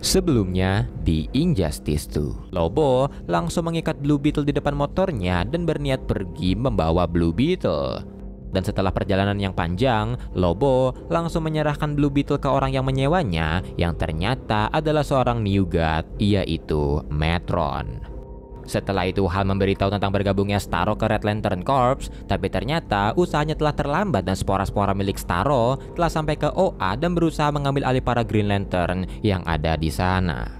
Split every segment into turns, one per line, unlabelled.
Sebelumnya di Injustice 2, Lobo langsung mengikat Blue Beetle di depan motornya dan berniat pergi membawa Blue Beetle. Dan setelah perjalanan yang panjang, Lobo langsung menyerahkan Blue Beetle ke orang yang menyewanya yang ternyata adalah seorang New God, yaitu Metron. Setelah itu Hal memberitahu tentang bergabungnya Starro ke Red Lantern Corps, tapi ternyata usahanya telah terlambat dan spora-spora milik Starro telah sampai ke OA dan berusaha mengambil alih para Green Lantern yang ada di sana.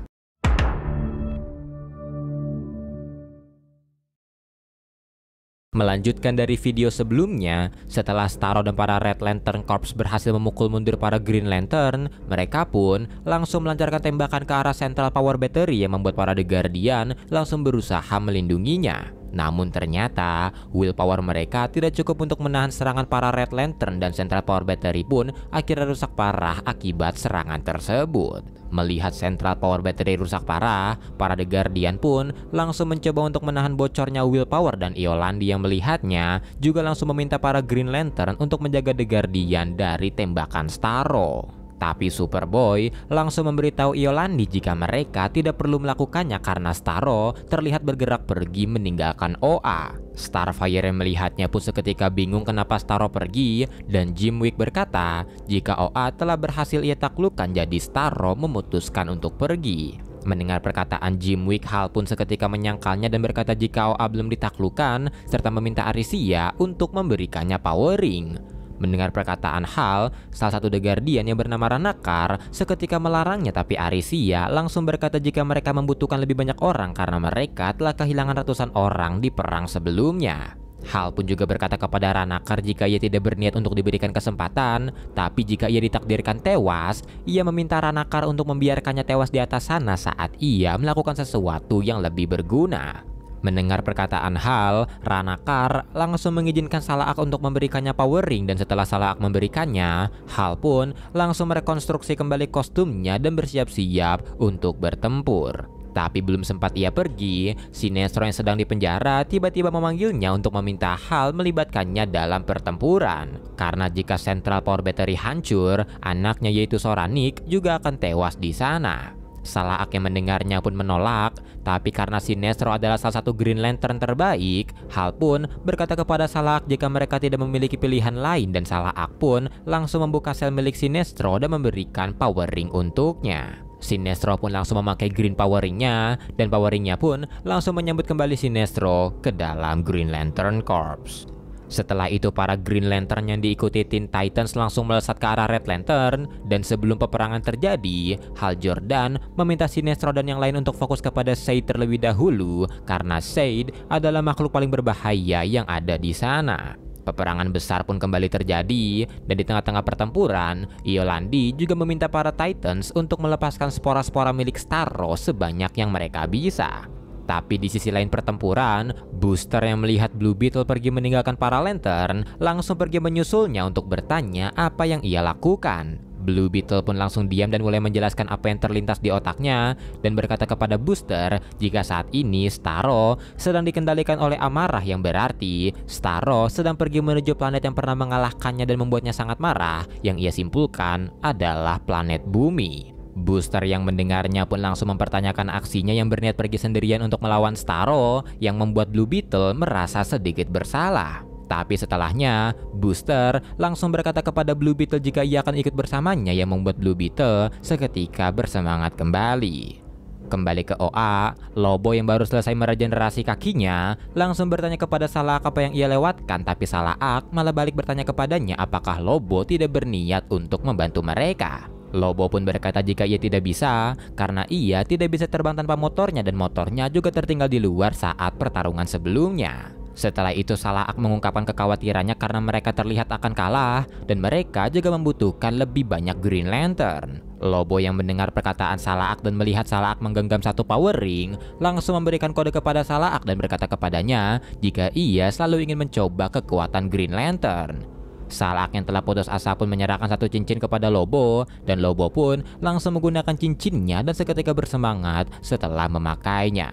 Melanjutkan dari video sebelumnya, setelah Starro dan para Red Lantern Corps berhasil memukul mundur para Green Lantern, mereka pun langsung melancarkan tembakan ke arah Central Power Battery yang membuat para The Guardian langsung berusaha melindunginya. Namun ternyata, willpower mereka tidak cukup untuk menahan serangan para Red Lantern dan Central Power Battery pun akhirnya rusak parah akibat serangan tersebut. Melihat Central Power Battery rusak parah, para The Guardian pun langsung mencoba untuk menahan bocornya willpower dan Iolandi yang melihatnya juga langsung meminta para Green Lantern untuk menjaga The Guardian dari tembakan Starro. Tapi Superboy langsung memberitahu Yolandi jika mereka tidak perlu melakukannya karena Starro terlihat bergerak pergi meninggalkan OA. Starfire yang melihatnya pun seketika bingung kenapa Starro pergi dan Jim Wick berkata jika OA telah berhasil ia taklukkan jadi Starro memutuskan untuk pergi. Mendengar perkataan Jim Wick, Hal pun seketika menyangkalnya dan berkata jika OA belum ditaklukan serta meminta Arisia untuk memberikannya power ring. Mendengar perkataan Hal, salah satu The Guardian yang bernama Ranakar seketika melarangnya tapi Arisia langsung berkata jika mereka membutuhkan lebih banyak orang karena mereka telah kehilangan ratusan orang di perang sebelumnya. Hal pun juga berkata kepada Ranakar jika ia tidak berniat untuk diberikan kesempatan, tapi jika ia ditakdirkan tewas, ia meminta Ranakar untuk membiarkannya tewas di atas sana saat ia melakukan sesuatu yang lebih berguna. Mendengar perkataan Hal, Ranakar langsung mengizinkan Salak untuk memberikannya power ring dan setelah Salak memberikannya, Hal pun langsung merekonstruksi kembali kostumnya dan bersiap-siap untuk bertempur. Tapi belum sempat ia pergi, Sinestro yang sedang di penjara tiba-tiba memanggilnya untuk meminta Hal melibatkannya dalam pertempuran. Karena jika Central Power Battery hancur, anaknya yaitu Soranik juga akan tewas di sana. Salak yang mendengarnya pun menolak, tapi karena Sinestro adalah salah satu Green Lantern terbaik, Hal pun berkata kepada Salak jika mereka tidak memiliki pilihan lain dan Salak pun langsung membuka sel milik Sinestro dan memberikan power ring untuknya. Sinestro pun langsung memakai Green Power Ringnya dan Power Ringnya pun langsung menyambut kembali Sinestro ke dalam Green Lantern Corps. Setelah itu para Green Lantern yang diikuti Teen Titans langsung melesat ke arah Red Lantern dan sebelum peperangan terjadi, Hal Jordan meminta Sinestro dan yang lain untuk fokus kepada Said terlebih dahulu karena Said adalah makhluk paling berbahaya yang ada di sana. Peperangan besar pun kembali terjadi, dan di tengah-tengah pertempuran, Iolandi juga meminta para Titans untuk melepaskan spora-spora milik Starro sebanyak yang mereka bisa. Tapi di sisi lain pertempuran, Booster yang melihat Blue Beetle pergi meninggalkan para Lantern langsung pergi menyusulnya untuk bertanya apa yang ia lakukan. Blue Beetle pun langsung diam dan mulai menjelaskan apa yang terlintas di otaknya dan berkata kepada Booster jika saat ini Starro sedang dikendalikan oleh amarah yang berarti Starro sedang pergi menuju planet yang pernah mengalahkannya dan membuatnya sangat marah yang ia simpulkan adalah planet bumi. Booster yang mendengarnya pun langsung mempertanyakan aksinya yang berniat pergi sendirian untuk melawan Starro, yang membuat Blue Beetle merasa sedikit bersalah. Tapi setelahnya, Booster langsung berkata kepada Blue Beetle jika ia akan ikut bersamanya yang membuat Blue Beetle seketika bersemangat kembali. Kembali ke OA, Lobo yang baru selesai meregenerasi kakinya langsung bertanya kepada Salah apa yang ia lewatkan tapi Salah Ak malah balik bertanya kepadanya apakah Lobo tidak berniat untuk membantu mereka. Lobo pun berkata jika ia tidak bisa, karena ia tidak bisa terbang tanpa motornya dan motornya juga tertinggal di luar saat pertarungan sebelumnya. Setelah itu Salak mengungkapkan kekhawatirannya karena mereka terlihat akan kalah dan mereka juga membutuhkan lebih banyak Green Lantern. Lobo yang mendengar perkataan Salak dan melihat Salak menggenggam satu power ring langsung memberikan kode kepada Salak dan berkata kepadanya jika ia selalu ingin mencoba kekuatan Green Lantern. Salak yang telah putus asa pun menyerahkan satu cincin kepada Lobo dan Lobo pun langsung menggunakan cincinnya dan seketika bersemangat setelah memakainya.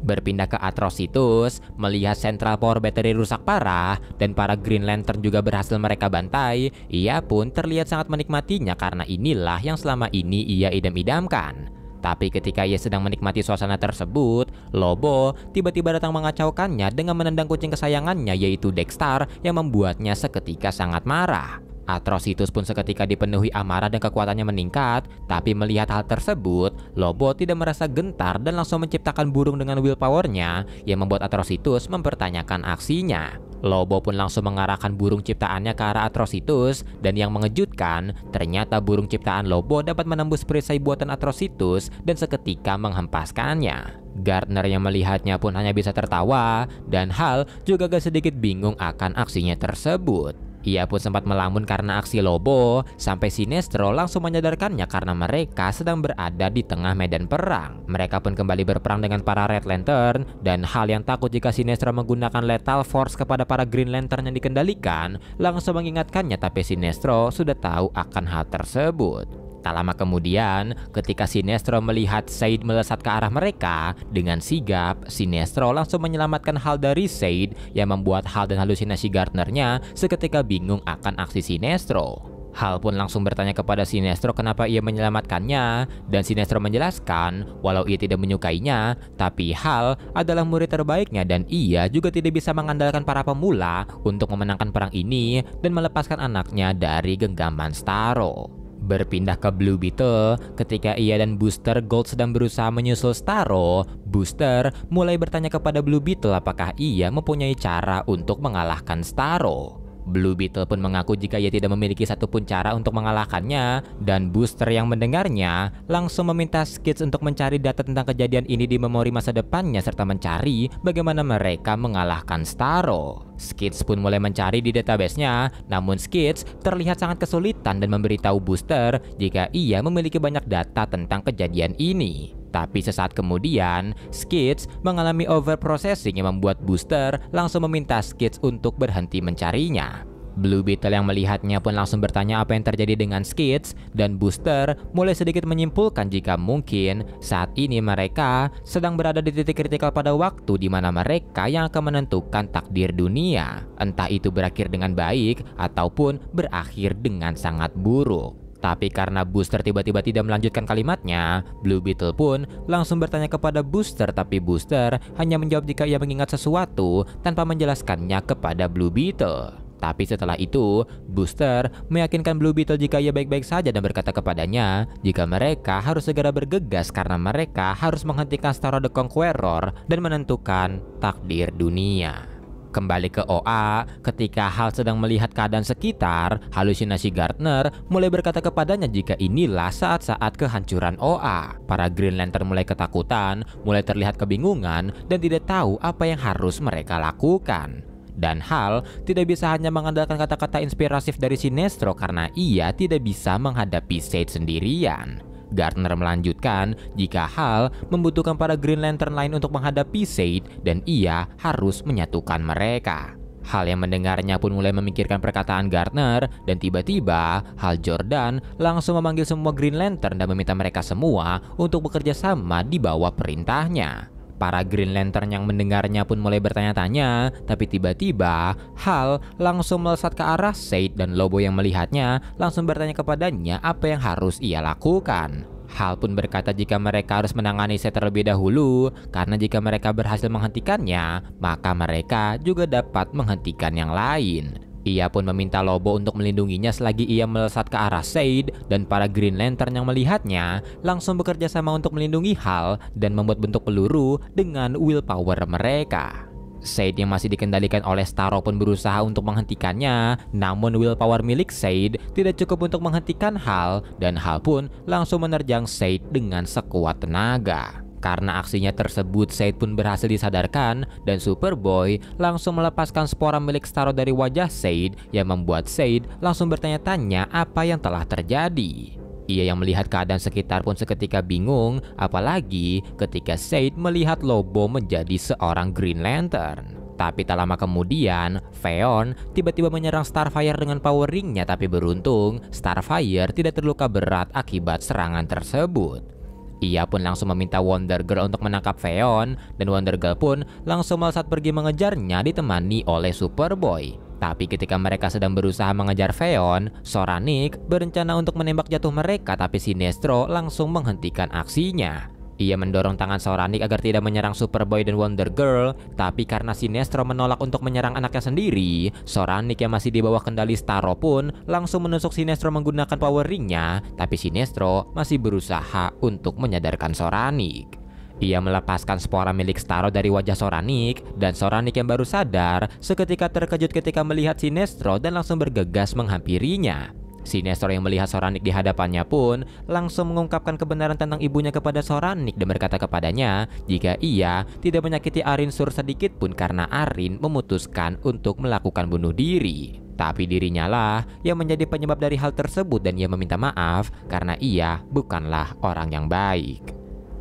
Berpindah ke Atrocitus, melihat Central Power Battery rusak parah dan para Green Lantern juga berhasil mereka bantai, ia pun terlihat sangat menikmatinya karena inilah yang selama ini ia idam-idamkan. Tapi ketika ia sedang menikmati suasana tersebut, Lobo tiba-tiba datang mengacaukannya dengan menendang kucing kesayangannya yaitu Dexter yang membuatnya seketika sangat marah. Atrocitus pun seketika dipenuhi amarah dan kekuatannya meningkat, tapi melihat hal tersebut, Lobo tidak merasa gentar dan langsung menciptakan burung dengan willpowernya yang membuat Atrocitus mempertanyakan aksinya. Lobo pun langsung mengarahkan burung ciptaannya ke arah Atrocitus dan yang mengejutkan, ternyata burung ciptaan Lobo dapat menembus perisai buatan Atrocitus dan seketika menghempaskannya. Gardner yang melihatnya pun hanya bisa tertawa dan Hal juga gak sedikit bingung akan aksinya tersebut. Ia pun sempat melamun karena aksi Lobo, sampai Sinestro langsung menyadarkannya karena mereka sedang berada di tengah medan perang. Mereka pun kembali berperang dengan para Red Lantern, dan hal yang takut jika Sinestro menggunakan lethal force kepada para Green Lantern yang dikendalikan, langsung mengingatkannya tapi Sinestro sudah tahu akan hal tersebut. Tak lama kemudian, ketika Sinestro melihat Said melesat ke arah mereka, dengan sigap, Sinestro langsung menyelamatkan Hal dari Said yang membuat Hal dan halusinasi Gardnernya seketika bingung akan aksi Sinestro. Hal pun langsung bertanya kepada Sinestro kenapa ia menyelamatkannya, dan Sinestro menjelaskan walau ia tidak menyukainya, tapi Hal adalah murid terbaiknya dan ia juga tidak bisa mengandalkan para pemula untuk memenangkan perang ini dan melepaskan anaknya dari genggaman Staro. Berpindah ke Blue Beetle, ketika ia dan Booster Gold sedang berusaha menyusul Starro, Booster mulai bertanya kepada Blue Beetle apakah ia mempunyai cara untuk mengalahkan Starro. Blue Beetle pun mengaku jika ia tidak memiliki satupun cara untuk mengalahkannya, dan Booster yang mendengarnya langsung meminta Skids untuk mencari data tentang kejadian ini di memori masa depannya serta mencari bagaimana mereka mengalahkan Starro. Skids pun mulai mencari di databasenya, namun Skids terlihat sangat kesulitan dan memberitahu Booster jika ia memiliki banyak data tentang kejadian ini. Tapi sesaat kemudian, Skids mengalami overprocessing yang membuat Booster langsung meminta Skids untuk berhenti mencarinya. Blue Beetle yang melihatnya pun langsung bertanya apa yang terjadi dengan Skids dan Booster mulai sedikit menyimpulkan jika mungkin saat ini mereka sedang berada di titik kritikal pada waktu di mana mereka yang akan menentukan takdir dunia. Entah itu berakhir dengan baik ataupun berakhir dengan sangat buruk. Tapi karena Booster tiba-tiba tidak melanjutkan kalimatnya, Blue Beetle pun langsung bertanya kepada Booster tapi Booster hanya menjawab jika ia mengingat sesuatu tanpa menjelaskannya kepada Blue Beetle. Tapi setelah itu, Booster meyakinkan Blue Beetle jika ia baik-baik saja dan berkata kepadanya jika mereka harus segera bergegas karena mereka harus menghentikan Star of the Conqueror dan menentukan takdir dunia. Kembali ke OA, ketika Hal sedang melihat keadaan sekitar, halusinasi Gardner mulai berkata kepadanya jika inilah saat-saat kehancuran OA. Para Green Lantern mulai ketakutan, mulai terlihat kebingungan, dan tidak tahu apa yang harus mereka lakukan. Dan Hal tidak bisa hanya mengandalkan kata-kata inspiratif dari Sinestro karena ia tidak bisa menghadapi Sage sendirian. Gardner melanjutkan jika Hal membutuhkan para Green Lantern lain untuk menghadapi Said dan ia harus menyatukan mereka. Hal yang mendengarnya pun mulai memikirkan perkataan Gardner dan tiba-tiba Hal Jordan langsung memanggil semua Green Lantern dan meminta mereka semua untuk bekerja sama di bawah perintahnya. Para Green Lantern yang mendengarnya pun mulai bertanya-tanya, tapi tiba-tiba Hal langsung melesat ke arah Said dan Lobo yang melihatnya langsung bertanya kepadanya apa yang harus ia lakukan. Hal pun berkata jika mereka harus menangani Said terlebih dahulu, karena jika mereka berhasil menghentikannya, maka mereka juga dapat menghentikan yang lain. Ia pun meminta Lobo untuk melindunginya selagi ia melesat ke arah Said dan para Green Lantern yang melihatnya langsung bekerja sama untuk melindungi Hal dan membuat bentuk peluru dengan willpower mereka. Said yang masih dikendalikan oleh Starro pun berusaha untuk menghentikannya, namun willpower milik Said tidak cukup untuk menghentikan Hal dan Hal pun langsung menerjang Said dengan sekuat tenaga. Karena aksinya tersebut, Said pun berhasil disadarkan dan Superboy langsung melepaskan spora milik Starro dari wajah Said yang membuat Said langsung bertanya-tanya apa yang telah terjadi. Ia yang melihat keadaan sekitar pun seketika bingung, apalagi ketika Said melihat Lobo menjadi seorang Green Lantern. Tapi tak lama kemudian, Feon tiba-tiba menyerang Starfire dengan power ringnya tapi beruntung, Starfire tidak terluka berat akibat serangan tersebut. Ia pun langsung meminta Wonder Girl untuk menangkap Veon dan Wonder Girl pun langsung melesat pergi mengejarnya ditemani oleh Superboy. Tapi ketika mereka sedang berusaha mengejar Veon, Soranik berencana untuk menembak jatuh mereka tapi Sinestro langsung menghentikan aksinya. Ia mendorong tangan Soranik agar tidak menyerang Superboy dan Wonder Girl, tapi karena Sinestro menolak untuk menyerang anaknya sendiri, Soranik yang masih di bawah kendali Starro pun langsung menusuk Sinestro menggunakan power ringnya, tapi Sinestro masih berusaha untuk menyadarkan Soranik. Ia melepaskan spora milik Starro dari wajah Soranik dan Soranik yang baru sadar seketika terkejut ketika melihat Sinestro dan langsung bergegas menghampirinya. Si Nestor yang melihat Soranik di hadapannya pun langsung mengungkapkan kebenaran tentang ibunya kepada Soranik dan berkata kepadanya jika ia tidak menyakiti Arin Sur sedikit pun karena Arin memutuskan untuk melakukan bunuh diri. Tapi dirinya lah yang menjadi penyebab dari hal tersebut dan ia meminta maaf karena ia bukanlah orang yang baik.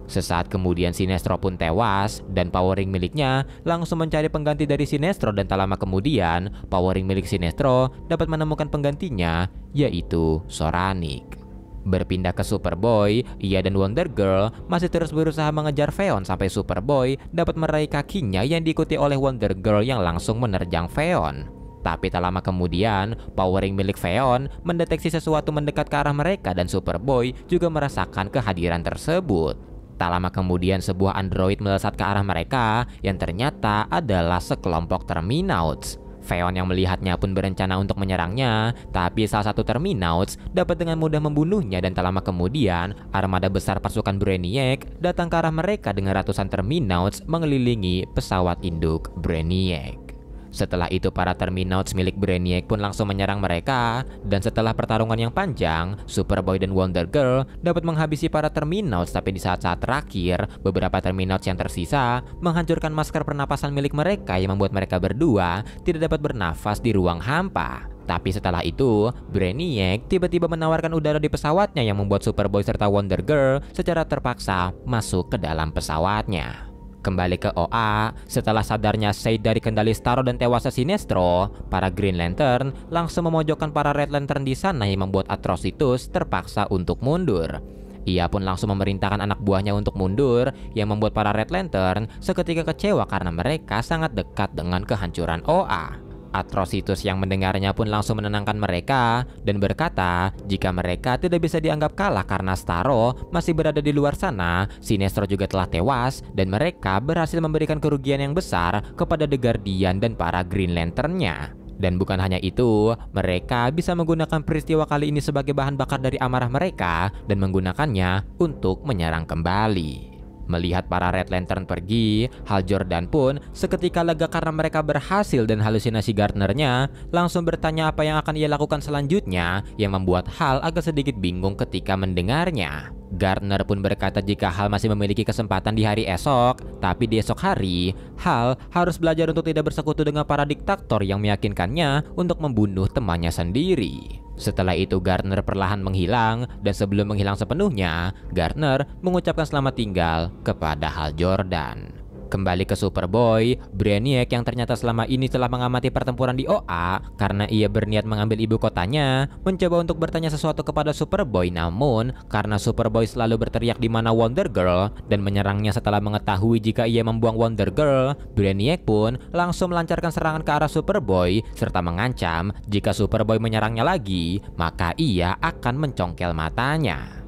Sesaat kemudian Sinestro pun tewas dan Power Ring miliknya langsung mencari pengganti dari Sinestro dan tak lama kemudian Power Ring milik Sinestro dapat menemukan penggantinya yaitu Soranik. Berpindah ke Superboy, ia dan Wonder Girl masih terus berusaha mengejar Veon sampai Superboy dapat meraih kakinya yang diikuti oleh Wonder Girl yang langsung menerjang Veon. Tapi tak lama kemudian, Power Ring milik Veon mendeteksi sesuatu mendekat ke arah mereka dan Superboy juga merasakan kehadiran tersebut. Tak lama kemudian sebuah android melesat ke arah mereka yang ternyata adalah sekelompok Terminauts. Veon yang melihatnya pun berencana untuk menyerangnya, tapi salah satu Terminauts dapat dengan mudah membunuhnya dan tak lama kemudian, armada besar pasukan Brainiac datang ke arah mereka dengan ratusan Terminauts mengelilingi pesawat induk Brainiac. Setelah itu para Terminauts milik Brainiac pun langsung menyerang mereka dan setelah pertarungan yang panjang, Superboy dan Wonder Girl dapat menghabisi para Terminauts tapi di saat-saat terakhir, beberapa Terminauts yang tersisa menghancurkan masker pernapasan milik mereka yang membuat mereka berdua tidak dapat bernafas di ruang hampa. Tapi setelah itu, Brainiac tiba-tiba menawarkan udara di pesawatnya yang membuat Superboy serta Wonder Girl secara terpaksa masuk ke dalam pesawatnya. Kembali ke OA, setelah sadarnya Said dari kendali Starro dan tewasnya Sinestro, para Green Lantern langsung memojokkan para Red Lantern di sana yang membuat Atrocitus terpaksa untuk mundur. Ia pun langsung memerintahkan anak buahnya untuk mundur yang membuat para Red Lantern seketika kecewa karena mereka sangat dekat dengan kehancuran OA. Atrocitus yang mendengarnya pun langsung menenangkan mereka dan berkata jika mereka tidak bisa dianggap kalah karena Staro masih berada di luar sana, Sinestro juga telah tewas dan mereka berhasil memberikan kerugian yang besar kepada The Guardian dan para Green Lanternnya. Dan bukan hanya itu, mereka bisa menggunakan peristiwa kali ini sebagai bahan bakar dari amarah mereka dan menggunakannya untuk menyerang kembali. Melihat para Red Lantern pergi, Hal Jordan pun seketika lega karena mereka berhasil dan halusinasi Gardnernya langsung bertanya apa yang akan ia lakukan selanjutnya yang membuat Hal agak sedikit bingung ketika mendengarnya. Gardner pun berkata jika Hal masih memiliki kesempatan di hari esok, tapi di esok hari, Hal harus belajar untuk tidak bersekutu dengan para diktator yang meyakinkannya untuk membunuh temannya sendiri. Setelah itu Gardner perlahan menghilang dan sebelum menghilang sepenuhnya, Gardner mengucapkan selamat tinggal kepada Hal Jordan. Kembali ke Superboy, Brainiac yang ternyata selama ini telah mengamati pertempuran di OA karena ia berniat mengambil ibu kotanya, mencoba untuk bertanya sesuatu kepada Superboy namun karena Superboy selalu berteriak di mana Wonder Girl dan menyerangnya setelah mengetahui jika ia membuang Wonder Girl, Brainiac pun langsung melancarkan serangan ke arah Superboy serta mengancam jika Superboy menyerangnya lagi, maka ia akan mencongkel matanya.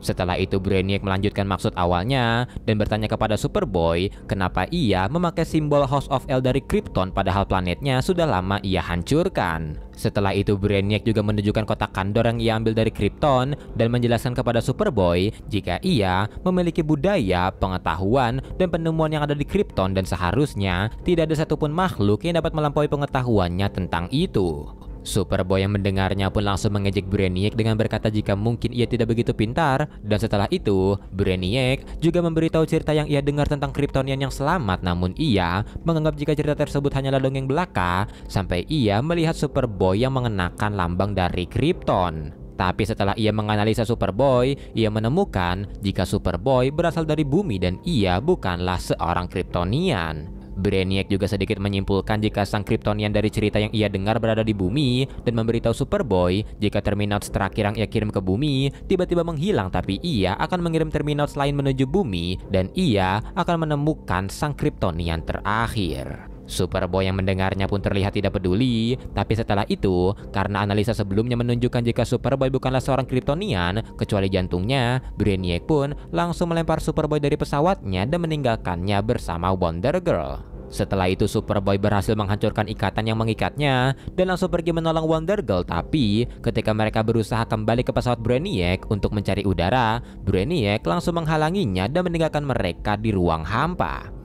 Setelah itu Brainiac melanjutkan maksud awalnya dan bertanya kepada Superboy kenapa ia memakai simbol House of L dari Krypton padahal planetnya sudah lama ia hancurkan. Setelah itu Brainiac juga menunjukkan kotak kandor yang ia ambil dari Krypton dan menjelaskan kepada Superboy jika ia memiliki budaya, pengetahuan, dan penemuan yang ada di Krypton dan seharusnya tidak ada satupun makhluk yang dapat melampaui pengetahuannya tentang itu. Superboy yang mendengarnya pun langsung mengejek Brainiac dengan berkata jika mungkin ia tidak begitu pintar dan setelah itu Brainiac juga memberitahu cerita yang ia dengar tentang Kryptonian yang selamat namun ia menganggap jika cerita tersebut hanyalah dongeng belaka sampai ia melihat Superboy yang mengenakan lambang dari Krypton. Tapi setelah ia menganalisa Superboy, ia menemukan jika Superboy berasal dari bumi dan ia bukanlah seorang Kryptonian. Brainiac juga sedikit menyimpulkan jika sang Kryptonian dari cerita yang ia dengar berada di bumi dan memberitahu Superboy jika Terminal terakhir yang ia kirim ke bumi tiba-tiba menghilang tapi ia akan mengirim Terminal lain menuju bumi dan ia akan menemukan sang Kryptonian terakhir. Superboy yang mendengarnya pun terlihat tidak peduli, tapi setelah itu, karena analisa sebelumnya menunjukkan jika Superboy bukanlah seorang Kryptonian, kecuali jantungnya, Brainiac pun langsung melempar Superboy dari pesawatnya dan meninggalkannya bersama Wonder Girl. Setelah itu Superboy berhasil menghancurkan ikatan yang mengikatnya dan langsung pergi menolong Wonder Girl tapi ketika mereka berusaha kembali ke pesawat Brainiac untuk mencari udara, Brainiac langsung menghalanginya dan meninggalkan mereka di ruang hampa.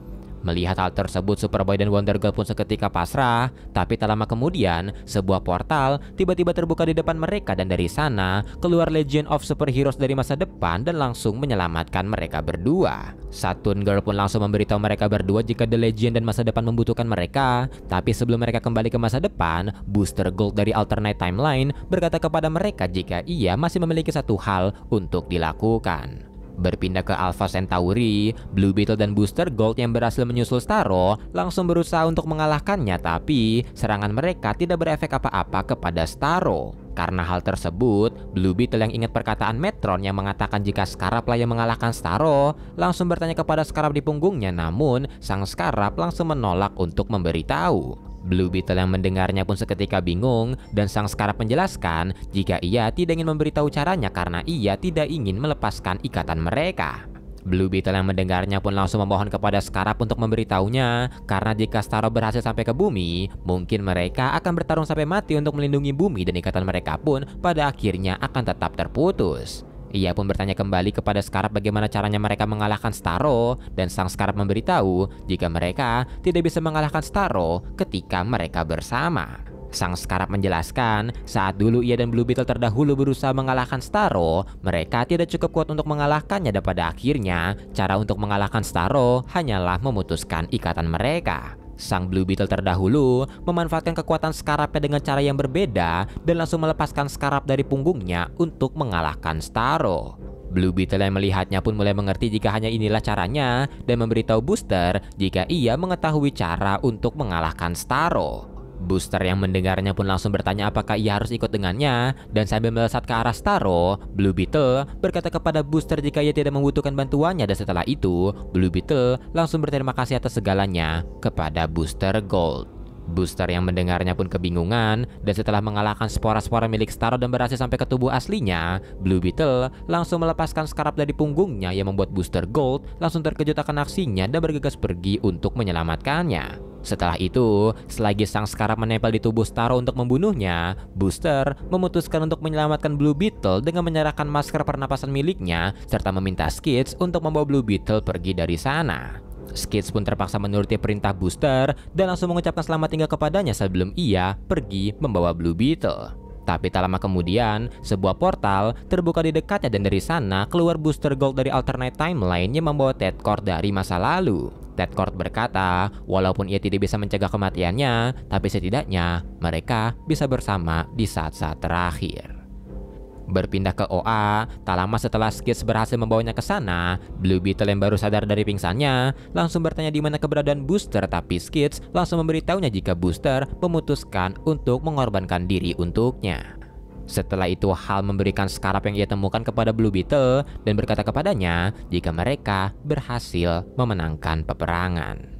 Melihat hal tersebut, Superboy dan Wonder Girl pun seketika pasrah, tapi tak lama kemudian, sebuah portal tiba-tiba terbuka di depan mereka dan dari sana, keluar Legend of Superheroes dari masa depan dan langsung menyelamatkan mereka berdua. Saturn Girl pun langsung memberitahu mereka berdua jika The Legion dan masa depan membutuhkan mereka, tapi sebelum mereka kembali ke masa depan, Booster Gold dari alternate timeline berkata kepada mereka jika ia masih memiliki satu hal untuk dilakukan. Berpindah ke Alpha Centauri, Blue Beetle dan Booster Gold yang berhasil menyusul Starro langsung berusaha untuk mengalahkannya tapi serangan mereka tidak berefek apa-apa kepada Starro. Karena hal tersebut, Blue Beetle yang ingat perkataan Metron yang mengatakan jika Scarab lah yang mengalahkan Starro, langsung bertanya kepada Scarab di punggungnya namun sang Scarab langsung menolak untuk memberitahu. Blue Beetle yang mendengarnya pun seketika bingung dan sang sekarang menjelaskan jika ia tidak ingin memberitahu caranya karena ia tidak ingin melepaskan ikatan mereka. Blue Beetle yang mendengarnya pun langsung memohon kepada Scarab untuk memberitahunya karena jika Starro berhasil sampai ke bumi, mungkin mereka akan bertarung sampai mati untuk melindungi bumi dan ikatan mereka pun pada akhirnya akan tetap terputus. Ia pun bertanya kembali kepada Scarab bagaimana caranya mereka mengalahkan Starro dan sang Scarab memberitahu jika mereka tidak bisa mengalahkan Starro ketika mereka bersama. Sang Scarab menjelaskan, saat dulu ia dan Blue Beetle terdahulu berusaha mengalahkan Starro mereka tidak cukup kuat untuk mengalahkannya dan pada akhirnya, cara untuk mengalahkan Starro hanyalah memutuskan ikatan mereka. Sang Blue Beetle terdahulu memanfaatkan kekuatan Scarabnya dengan cara yang berbeda dan langsung melepaskan Scarab dari punggungnya untuk mengalahkan Starro. Blue Beetle yang melihatnya pun mulai mengerti jika hanya inilah caranya dan memberitahu Booster jika ia mengetahui cara untuk mengalahkan Starro. Booster yang mendengarnya pun langsung bertanya apakah ia harus ikut dengannya dan sambil melesat ke arah Staro, Blue Beetle berkata kepada Booster jika ia tidak membutuhkan bantuannya dan setelah itu, Blue Beetle langsung berterima kasih atas segalanya kepada Booster Gold. Booster yang mendengarnya pun kebingungan dan setelah mengalahkan spora-spora milik Staro dan berhasil sampai ke tubuh aslinya, Blue Beetle langsung melepaskan scarab dari punggungnya yang membuat Booster Gold langsung terkejut akan aksinya dan bergegas pergi untuk menyelamatkannya. Setelah itu, selagi sang skarab menempel di tubuh Starro untuk membunuhnya, Booster memutuskan untuk menyelamatkan Blue Beetle dengan menyerahkan masker pernapasan miliknya serta meminta Skids untuk membawa Blue Beetle pergi dari sana. Skids pun terpaksa menuruti perintah Booster dan langsung mengucapkan selamat tinggal kepadanya sebelum ia pergi membawa Blue Beetle. Tapi tak lama kemudian, sebuah portal terbuka di dekatnya dan dari sana keluar Booster Gold dari alternate timeline yang membawa Ted Core dari masa lalu. Ted Kord berkata, walaupun ia tidak bisa mencegah kematiannya, tapi setidaknya mereka bisa bersama di saat-saat terakhir. Berpindah ke OA, tak lama setelah Skids berhasil membawanya ke sana, Blue Beetle yang baru sadar dari pingsannya langsung bertanya di mana keberadaan Booster tapi Skids langsung memberitahunya jika Booster memutuskan untuk mengorbankan diri untuknya. Setelah itu Hal memberikan skarab yang ia temukan kepada Blue Beetle dan berkata kepadanya jika mereka berhasil memenangkan peperangan.